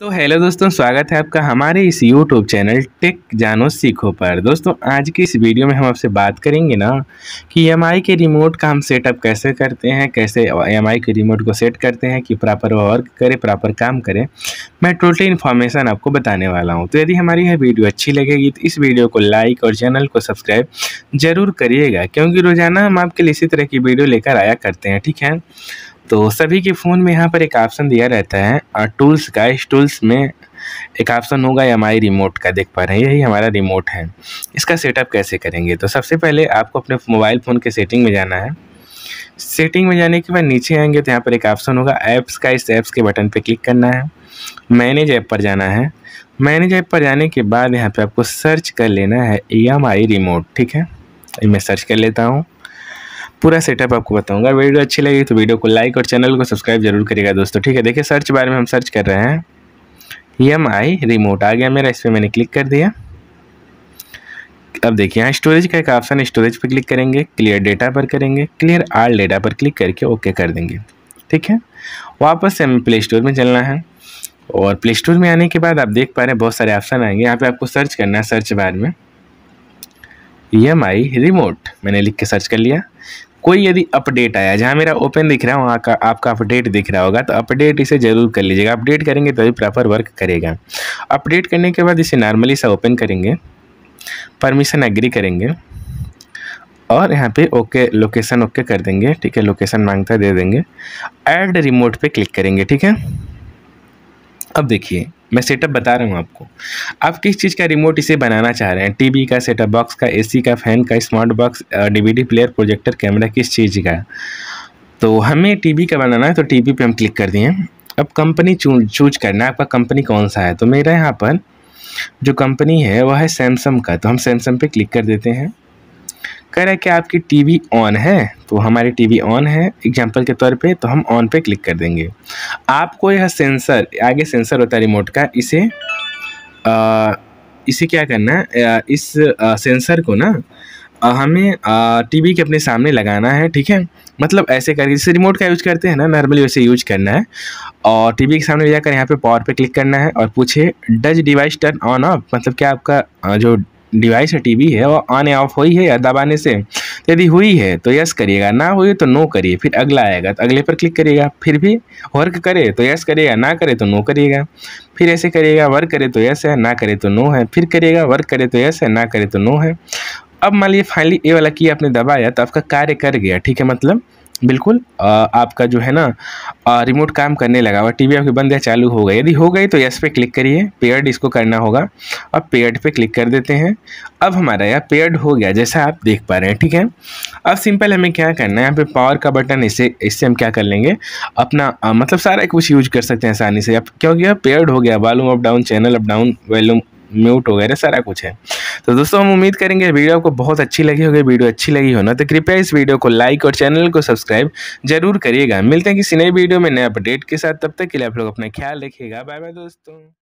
तो हेलो दोस्तों स्वागत है आपका हमारे इस यूट्यूब चैनल टेक जानो सीखो पर दोस्तों आज की इस वीडियो में हम आपसे बात करेंगे ना कि एम के रिमोट का हम सेटअप कैसे करते हैं कैसे एम के रिमोट को सेट करते हैं कि प्रॉपर वर्क करे प्रॉपर काम करे मैं टोटल इन्फॉर्मेशन आपको बताने वाला हूँ तो यदि हमारी यह वीडियो अच्छी लगेगी तो इस वीडियो को लाइक और चैनल को सब्सक्राइब ज़रूर करिएगा क्योंकि रोज़ाना हम आपके लिए इसी तरह की वीडियो लेकर आया करते हैं ठीक है तो सभी के फ़ोन में यहाँ पर एक ऑप्शन दिया रहता है और टूल्स गाइस टूल्स में एक ऑप्शन होगा एम आई रिमोट का देख पा रहे हैं यही हमारा रिमोट है इसका सेटअप कैसे करेंगे तो सबसे पहले आपको अपने मोबाइल फ़ोन के सेटिंग में जाना है सेटिंग में जाने के बाद नीचे आएंगे तो यहाँ पर एक ऑप्शन होगा ऐप्स का इस ऐप्स के बटन पर क्लिक करना है मैनेज ऐप पर जाना है मैनेज ऐप पर जाने के बाद यहाँ पर आपको सर्च कर लेना है ई एम आई रिमोट ठीक है मैं सर्च कर लेता हूँ पूरा सेटअप आपको बताऊंगा वीडियो अच्छी लगी तो वीडियो को लाइक और चैनल को सब्सक्राइब जरूर करिएगा दोस्तों ठीक है देखिए सर्च बार में हम सर्च कर रहे हैं ई एम आई रिमोट आ गया मेरा इस पर मैंने क्लिक कर दिया अब देखिए यहाँ स्टोरेज का एक ऑप्शन है स्टोरेज पर क्लिक करेंगे क्लियर डेटा पर करेंगे क्लियर आल डेटा पर क्लिक करके ओके कर देंगे ठीक है वापस से हमें प्ले स्टोर में चलना है और प्ले स्टोर में आने के बाद आप देख पा रहे हैं बहुत सारे ऑप्शन आएंगे यहाँ पे आपको सर्च करना है सर्च बार में ई एम आई रिमोट मैंने लिख के सर्च कर लिया कोई यदि अपडेट आया जहाँ मेरा ओपन दिख रहा है वहाँ का आपका अपडेट दिख रहा होगा तो अपडेट इसे ज़रूर कर लीजिएगा अपडेट करेंगे तभी प्रॉपर वर्क करेगा अपडेट करने के बाद इसे नॉर्मली सा ओपन करेंगे परमिशन एग्री करेंगे और यहाँ पे ओके लोकेशन ओके कर देंगे ठीक है लोकेशन मांगता दे देंगे ऐड रिमोट पे क्लिक करेंगे ठीक है अब देखिए मैं सेटअप बता रहा हूँ आपको आप किस चीज़ का रिमोट इसे बनाना चाह रहे हैं टीवी का सेटअप बॉक्स का एसी का फ़ैन का smart box DVD player projector camera किस चीज़ का तो हमें टीवी का बनाना है तो टीवी पे हम क्लिक कर दिए अब कंपनी चूज करना है आपका कंपनी कौन सा है तो मेरा यहाँ पर जो कंपनी है वह है सैमसंग का तो हम सैमसंग पर क्लिक कर देते हैं कह रहा है कि आपकी टीवी ऑन है तो हमारी टीवी ऑन है एग्जाम्पल के तौर पे तो हम ऑन पे क्लिक कर देंगे आपको यह सेंसर आगे सेंसर होता है रिमोट का इसे आ, इसे क्या करना है इस आ, सेंसर को ना आ, हमें टीवी के अपने सामने लगाना है ठीक है मतलब ऐसे करके जैसे रिमोट का यूज़ करते हैं ना नॉर्मली वैसे यूज करना है और टीवी के सामने ले जाकर यहाँ पे पावर पे क्लिक करना है और पूछे does device turn on off मतलब क्या आपका जो डिवाइस है टीवी है वो ऑन या ऑफ हुई है या दबाने से यदि हुई है तो यस करिएगा ना हुई तो नो करिए फिर अगला आएगा तो अगले पर क्लिक करिएगा फिर भी वर्क करे तो यस करिएगा ना करे तो नो करिएगा फिर ऐसे करिएगा वर्क करे तो यस है ना करे तो नो है फिर करिएगा वर्क करे तो यस है ना करे तो नो है अब मान लीजिए फाइनली ए वाला की आपने दबाया तो आपका कार्य कर गया ठीक है मतलब बिल्कुल आ, आपका जो है ना आ, रिमोट काम करने लगा हुआ टीवी आपकी बंद या चालू हो गया यदि हो गई तो यस पे क्लिक करिए पेयर्ड इसको करना होगा अब पेयर्ड पे क्लिक कर देते हैं अब हमारा यह पेयर्ड हो गया जैसा आप देख पा रहे हैं ठीक है अब सिंपल हमें क्या करना है यहाँ पे पावर का बटन इससे इससे हम क्या कर लेंगे अपना आ, मतलब सारा कुछ यूज कर सकते हैं आसानी से अब क्योंकि पेयर्ड हो गया volume up down channel up down volume mute वगैरह सारा कुछ है तो दोस्तों हम उम्मीद करेंगे वीडियो आपको बहुत अच्छी लगी होगी वीडियो अच्छी लगी हो ना तो कृपया इस वीडियो को लाइक और चैनल को सब्सक्राइब जरूर करिएगा मिलते हैं किसी नई वीडियो में नए अपडेट के साथ तब तक के लिए आप लोग अपना ख्याल रखिएगा बाय बाय दोस्तों